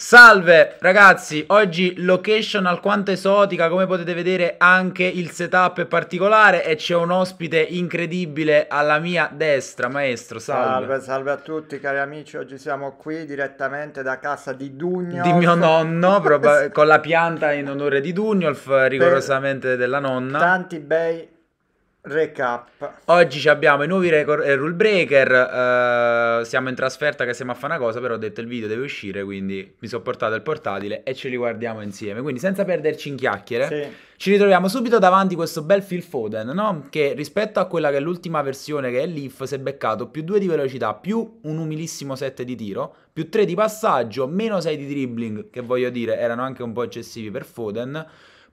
Salve ragazzi, oggi location alquanto esotica, come potete vedere anche il setup è particolare e c'è un ospite incredibile alla mia destra, maestro, salve. Salve, salve a tutti cari amici, oggi siamo qui direttamente da casa di Dugnolf. Di mio nonno, con la pianta in onore di Dugnolf, rigorosamente della nonna. Tanti bei Recap. Oggi abbiamo i nuovi record, e eh, rule breaker. Eh, siamo in trasferta che stiamo a fare una cosa, però ho detto il video deve uscire, quindi mi sono portato il portatile e ce li guardiamo insieme. Quindi senza perderci in chiacchiere, sì. ci ritroviamo subito davanti questo bel Phil Foden, no? Che rispetto a quella che è l'ultima versione che è l'IF, si è beccato più 2 di velocità, più un umilissimo 7 di tiro, più 3 di passaggio, meno 6 di dribbling, che voglio dire erano anche un po' eccessivi per Foden,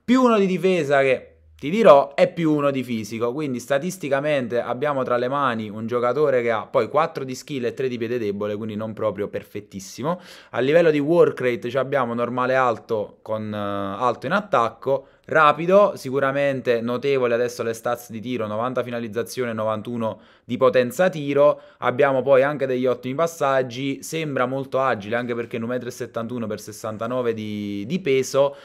più 1 di difesa che ti dirò, è più uno di fisico, quindi statisticamente abbiamo tra le mani un giocatore che ha poi 4 di skill e 3 di piede debole, quindi non proprio perfettissimo. A livello di work rate abbiamo normale alto con uh, alto in attacco, rapido, sicuramente notevole adesso le stats di tiro, 90 finalizzazione, 91 di potenza tiro, abbiamo poi anche degli ottimi passaggi, sembra molto agile anche perché 1,71 m per 69 di, di peso,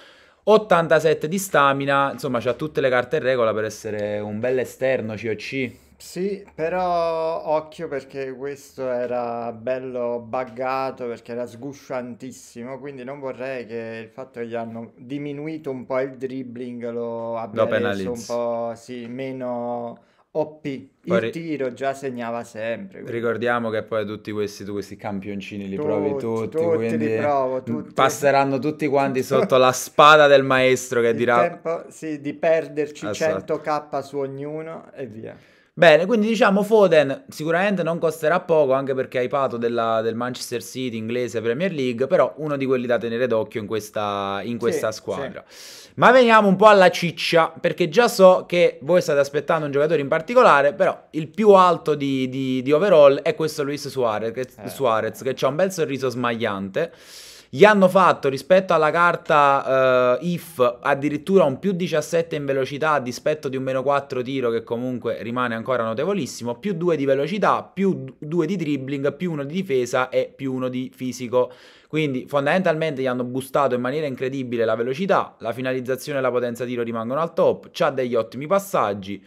87 di stamina, insomma, ha tutte le carte in regola per essere un bel esterno COC. Sì, però occhio perché questo era bello buggato perché era sgusciantissimo, quindi non vorrei che il fatto che gli hanno diminuito un po' il dribbling lo abbia lo reso un po' sì, meno OP, il poi, tiro già segnava sempre. Quindi. Ricordiamo che poi tutti questi, tu, questi campioncini li tutti, provi tutti, tutti quindi li provo, tutti. passeranno tutti quanti sotto la spada del maestro che il dirà... tempo sì, di perderci esatto. 100k su ognuno e via. Bene, quindi diciamo Foden sicuramente non costerà poco anche perché hai pato della, del Manchester City inglese Premier League, però uno di quelli da tenere d'occhio in questa, in questa sì, squadra. Sì. Ma veniamo un po' alla ciccia, perché già so che voi state aspettando un giocatore in particolare, però il più alto di, di, di overall è questo Luis Suarez, eh. Suarez, che ha un bel sorriso smagliante. Gli hanno fatto rispetto alla carta uh, IF addirittura un più 17 in velocità a dispetto di un meno 4 tiro che comunque rimane ancora notevolissimo, più 2 di velocità, più 2 di dribbling, più 1 di difesa e più 1 di fisico. Quindi fondamentalmente gli hanno boostato in maniera incredibile la velocità, la finalizzazione e la potenza tiro rimangono al top, ha degli ottimi passaggi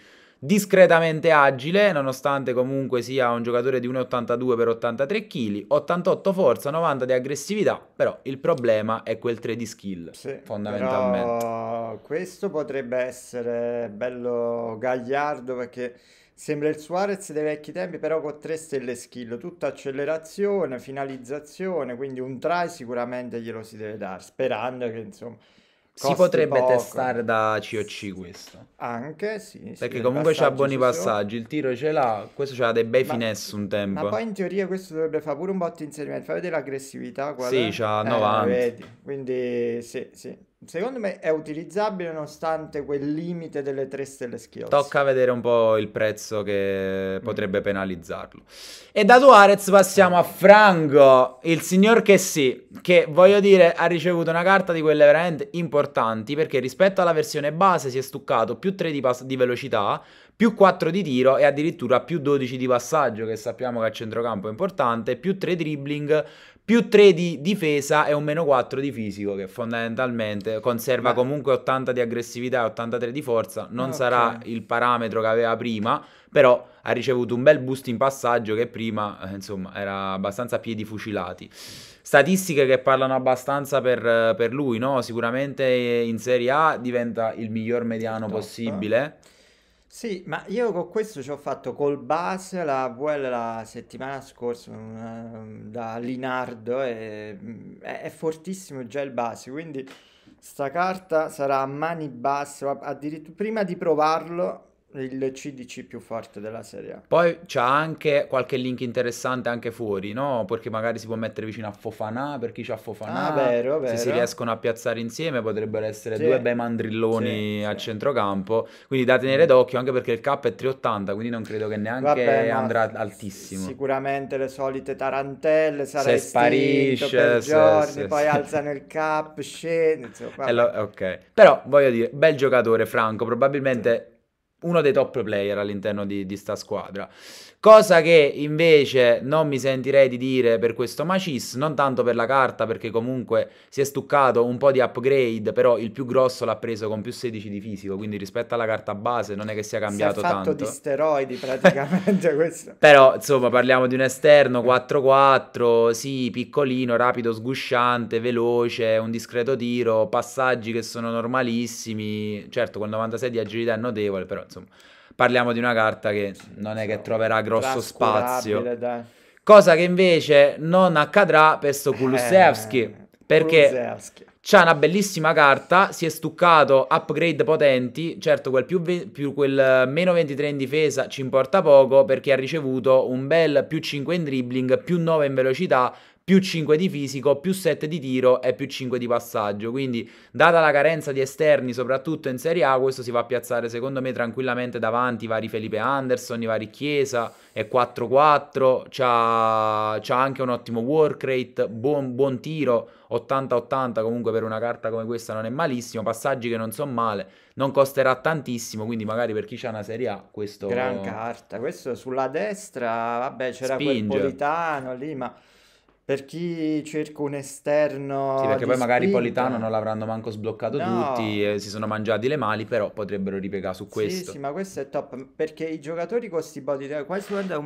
discretamente agile, nonostante comunque sia un giocatore di 1,82 per 83 kg, 88 forza, 90 di aggressività, però il problema è quel 3 di skill, sì, fondamentalmente. questo potrebbe essere bello gagliardo perché sembra il Suarez dei vecchi tempi, però con 3 stelle skill, tutta accelerazione, finalizzazione, quindi un try sicuramente glielo si deve dare, sperando che insomma si potrebbe poco. testare da COC questo. Anche, sì. Perché sì, comunque c'ha buoni passaggi, il tiro ce l'ha, questo c'ha dei bei ma, finesse un tempo. Ma poi in teoria questo dovrebbe fare pure un botto inserimento, fai vedere l'aggressività. Qual sì, è? c'ha eh, 90. Quindi sì, sì secondo me è utilizzabile nonostante quel limite delle tre stelle skill. Tocca vedere un po' il prezzo che mm. potrebbe penalizzarlo. E da Duarez passiamo a Franco, il signor che sì, che voglio dire ha ricevuto una carta di quelle veramente importanti perché rispetto alla versione base si è stuccato più 3 di, di velocità, più 4 di tiro e addirittura più 12 di passaggio, che sappiamo che a centrocampo è importante, più 3 dribbling, più 3 di difesa e un meno 4 di fisico, che fondamentalmente conserva Beh. comunque 80 di aggressività e 83 di forza, non okay. sarà il parametro che aveva prima, però ha ricevuto un bel boost in passaggio che prima, eh, insomma, era abbastanza a piedi fucilati statistiche che parlano abbastanza per, per lui, no? Sicuramente in Serie A diventa il miglior mediano Toppa. possibile. Sì, ma io con questo ci ho fatto col bus la VL la settimana scorsa ehm, da Linardo e mm, è, è fortissimo già il bus, quindi sta carta sarà a mani basse, addirittura prima di provarlo il CDC più forte della Serie A. Poi c'ha anche qualche link interessante anche fuori, no? Perché magari si può mettere vicino a Fofanà, per chi c'ha Fofanà. Ah, vero, vero. Se si riescono a piazzare insieme potrebbero essere sì. due bei mandrilloni sì, al sì. centrocampo. Quindi da tenere d'occhio anche perché il cap è 3,80, quindi non credo che neanche Vabbè, andrà altissimo. Sicuramente le solite tarantelle sarai se sparisce, per se, giorni, se, poi se. alzano il cap, scende, insomma, ok. Però voglio dire, bel giocatore Franco, probabilmente uno dei top player all'interno di, di sta squadra. Cosa che invece non mi sentirei di dire per questo Macis, non tanto per la carta, perché comunque si è stuccato un po' di upgrade, però il più grosso l'ha preso con più 16 di fisico, quindi rispetto alla carta base non è che sia cambiato si è fatto tanto. di steroidi praticamente questo. Però insomma parliamo di un esterno 4-4, sì, piccolino, rapido, sgusciante, veloce, un discreto tiro, passaggi che sono normalissimi, certo con 96 di agilità è notevole, però insomma, parliamo di una carta che non è che troverà grosso spazio. Dai. Cosa che invece non accadrà per sto Kulusevski, eh, perché Kulusevski. c'ha una bellissima carta, si è stuccato, upgrade potenti, certo quel, più ve- più quel meno 23 in difesa ci importa poco perché ha ricevuto un bel più 5 in dribbling, più 9 in velocità, più 5 di fisico, più 7 di tiro e più 5 di passaggio. Quindi, data la carenza di esterni, soprattutto in Serie A, questo si va a piazzare secondo me tranquillamente davanti i vari Felipe Anderson, i vari Chiesa, è 4-4, ha anche un ottimo work rate, buon, buon tiro, 80-80 comunque per una carta come questa non è malissimo, passaggi che non sono male, non costerà tantissimo, quindi magari per chi ha una Serie A questo... Gran carta, questo sulla destra, vabbè c'era Spinge. quel Politano lì, ma per chi cerca un esterno. Sì, perché poi magari spinta. Politano non l'avranno manco sbloccato no. tutti, eh, si sono mangiati le mali, però potrebbero ripiegare su questo. Sì, sì, ma questo è top. Perché i giocatori con questi body. Cioè, quasi guarda, è 1,86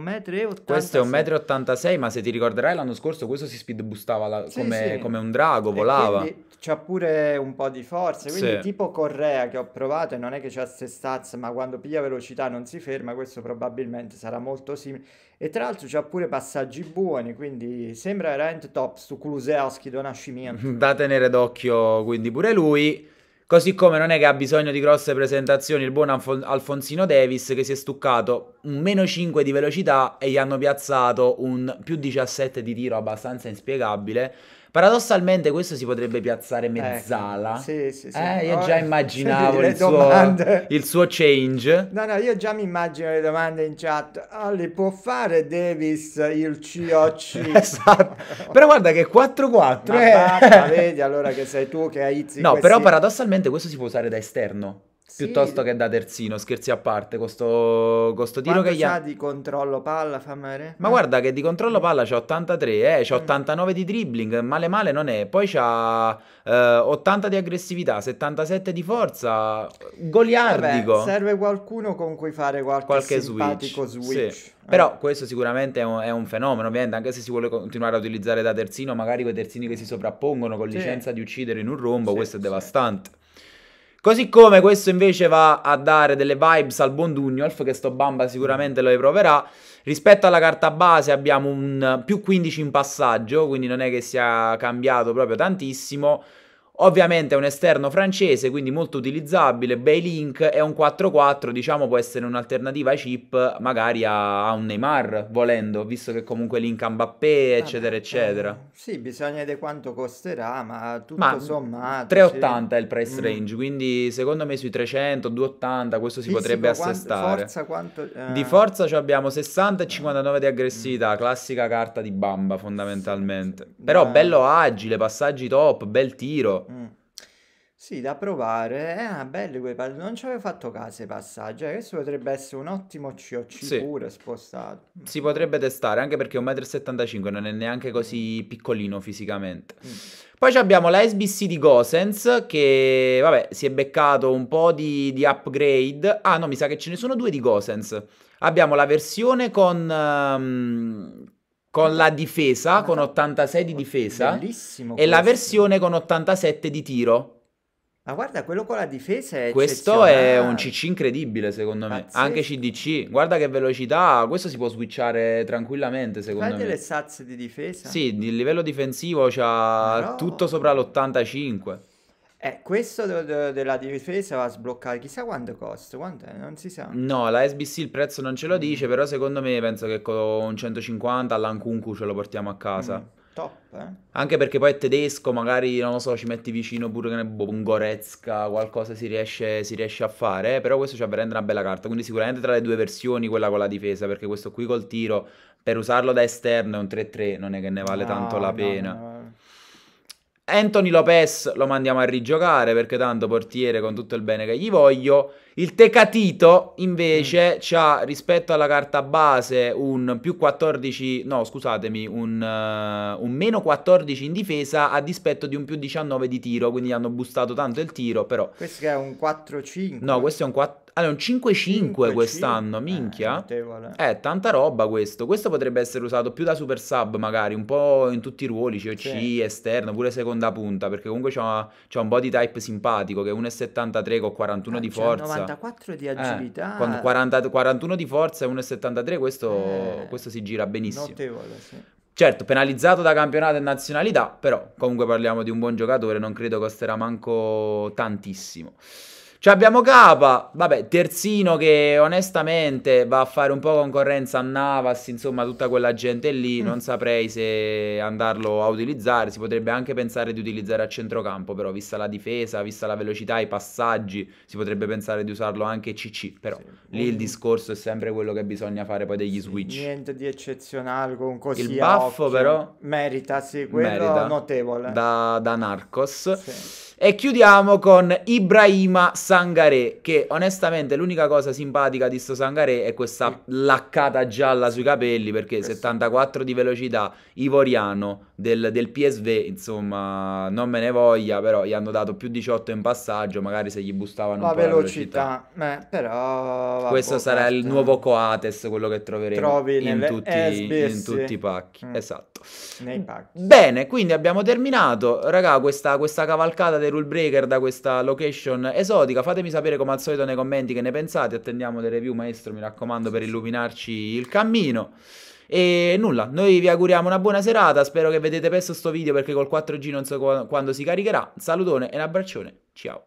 m. Questo è un metro e 86, ma se ti ricorderai l'anno scorso questo si speed boostava la... sì, come, sì. come, un drago, volava. E c'ha pure un po' di forza. Quindi, sì. tipo Correa che ho provato, e non è che c'ha ste stats, ma quando piglia velocità non si ferma. Questo probabilmente sarà molto simile. E tra l'altro c'ha pure passaggi buoni, quindi sembra veramente top, su Kulusevski, nascimento. Da tenere d'occhio quindi pure lui. Così come non è che ha bisogno di grosse presentazioni il buon Alfon- Alfonsino Davis che si è stuccato un meno 5 di velocità e gli hanno piazzato un più 17 di tiro abbastanza inspiegabile Paradossalmente questo si potrebbe piazzare ecco, mezzala. Eh, sì, sì, sì. Eh, io oh, già immaginavo il suo, il suo, change. No, no, io già mi immagino le domande in chat. Ah, le può fare Davis il COC? esatto. però guarda che 4-4. Ma eh. vedi allora che sei tu che hai... No, però paradossalmente questo si può usare da esterno piuttosto che da terzino, scherzi a parte, questo, sto, tiro Quanto che gli ha... di controllo palla, fammi vedere. Ma eh. guarda che di controllo palla c'ha 83, eh, c'è 89 mm. di dribbling, male male non è, poi c'ha eh, 80 di aggressività, 77 di forza, goliardico. Vabbè, serve qualcuno con cui fare qualche, qualche switch. switch. Sì. Eh. Però questo sicuramente è un, è un, fenomeno, ovviamente, anche se si vuole continuare a utilizzare da terzino, magari quei terzini che si sovrappongono con sì. licenza di uccidere in un rombo, questo è devastante. Così come questo invece va a dare delle vibes al buon Dugnoff, che sto bamba sicuramente lo riproverà. Rispetto alla carta base abbiamo un più 15 in passaggio, quindi non è che sia cambiato proprio tantissimo. Ovviamente è un esterno francese, quindi molto utilizzabile, bei link, è un 4-4, diciamo può essere un'alternativa ai chip, magari a, un Neymar, volendo, visto che comunque link a Mbappé, eccetera, ah, eccetera. Eh, sì, bisogna vedere quanto costerà, ma tutto ma sommato... 3,80 sì. è il price mm. range, mm. quindi secondo me sui 300, 2,80 questo si Fisico, potrebbe assestare. Forza, quanto, eh... Di forza abbiamo 60 e 59 eh. di aggressività, mm. classica carta di bamba fondamentalmente. Sì, Però beh. bello agile, passaggi top, bel tiro. Sì, da provare. Eh, ah, belli quei pal- Non ci avevo fatto caso ai passaggi. Eh, questo potrebbe essere un ottimo COC Sì. pure spostato. Mm. Si potrebbe testare anche perché 1,75 m non è neanche mm. così piccolino fisicamente. Mm. Poi abbiamo la SBC di Gosens che, vabbè, si è beccato un po' di, di upgrade. Ah no, mi sa che ce ne sono due di Gosens. Abbiamo la versione con, ehm, con la difesa, con 86 ah, di difesa, Bellissimo e la versione con 87 di tiro. Ma guarda, quello con la difesa è Questo è un CC incredibile, secondo me. Pazzesco. Anche CDC. Guarda che velocità. Questo si può switchare tranquillamente, secondo Fai me. le sazze di difesa. Sì, il livello difensivo c'ha no. tutto sopra l'85. Eh, questo de- de- della difesa va a sbloccare. Chissà quanto costa. Quanto non si sa. No, la SBC il prezzo non ce lo dice, mm. però secondo me penso che con 150 all'Ancuncu ce lo portiamo a casa. Mm. Top, eh? Anche perché poi è tedesco, magari, non lo so, ci metti vicino pure che ne Bongorezca, qualcosa si riesce, si riesce, a fare, eh? però questo c'ha veramente una bella carta, quindi sicuramente tra le due versioni quella con la difesa, perché questo qui col tiro, per usarlo da esterno è un 3-3, non è che ne vale no, tanto la no, pena. No, Anthony Lopez lo mandiamo a rigiocare perché tanto portiere con tutto il bene che gli voglio. Il Tecatito invece mm. ha rispetto alla carta base un più 14, no scusatemi, un, uh, un, meno 14 in difesa a dispetto di un più 19 di tiro, quindi hanno boostato tanto il tiro però. Questo è un 4-5. No, questo è un 4... Allora, ah, un 5-5 quest'anno, minchia. Eh, eh, tanta roba questo. Questo potrebbe essere usato più da super sub magari, un po' in tutti i ruoli, COC, sì. esterno, pure secondo seconda punta, perché comunque c'ha, c'ha un body type simpatico che è 1,73 con 41 ah, di forza. 94 di eh, agilità. Eh, 40, 41 di forza e 1,73, questo, eh, questo si gira benissimo. Notevole, sì. Certo, penalizzato da campionato e nazionalità, però comunque parliamo di un buon giocatore, non credo costerà manco tantissimo. Cioè abbiamo Capa, vabbè, Terzino che onestamente va a fare un po' concorrenza a Navas, insomma tutta quella gente lì, mm. non saprei se andarlo a utilizzare, si potrebbe anche pensare di utilizzare a centrocampo, però vista la difesa, vista la velocità, i passaggi, si potrebbe pensare di usarlo anche CC, però sì. lì il mm. discorso è sempre quello che bisogna fare poi degli sì, switch. Niente di eccezionale con così Il baffo occhio. però merita, sì, quello merita. notevole. Da, da Narcos. Sì. E chiudiamo con Ibrahima Sangare, che onestamente l'unica cosa simpatica di sto Sangare è questa laccata gialla sui capelli, perché 74 di velocità, ivoriano, del, del, PSV, insomma, non me ne voglia, però gli hanno dato più 18 in passaggio, magari se gli bustavano la un po' velocità. la velocità. Eh, però... Questo sarà questo. il eh. nuovo Coates, quello che troveremo Trovi in, tutti, in, tutti, i pacchi. Mm. Esatto. Nei pacchi. Bene, quindi abbiamo terminato. Raga, questa, questa cavalcata del dei rule breaker da questa location esotica. Fatemi sapere come al solito nei commenti che ne pensate. Attendiamo le review, maestro, mi raccomando, per illuminarci il cammino. E nulla, noi vi auguriamo una buona serata. Spero che vedete presto questo video perché col 4G non so quando si caricherà. Un salutone e un abbraccione. Ciao.